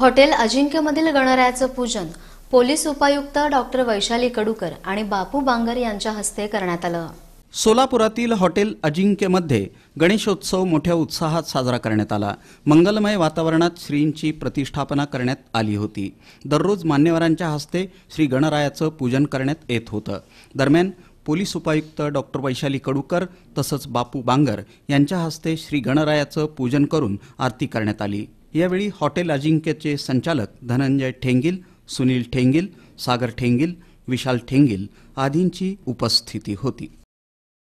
hotel अजिंक्यमधील गणरायाचं पूजन police उपायुक्त डॉक्टर वैशाली कडूकर आणि बापू बांगर यांच्या हस्ते करण्यात आलं सोलापुरातील हॉटेल अजिंक्यमध्ये गणेशोत्सव मोठ्या उत्साहात साजरा करण्यात आला मंगलमय वातावरणात श्रींची प्रतिष्ठापना करण्यात आली होती दररोज मान्यवरांच्या हस्ते श्री गणरायाचं पूजन करण्यात येत होतं दरम्यान पोलीस उपायुक्त डॉक्टर वैशाली कडूकर तसंच बापू बांगर यांच्या हस्ते श्री गणरायाचं पूजन करून आरती करण्यात आली यावेळी हॉटेल अजिंक्यचे संचालक धनंजय ठेंगिल, सुनील ठेंगिल, सागर ठेंगील विशाल ठेंगील आदींची उपस्थिती होती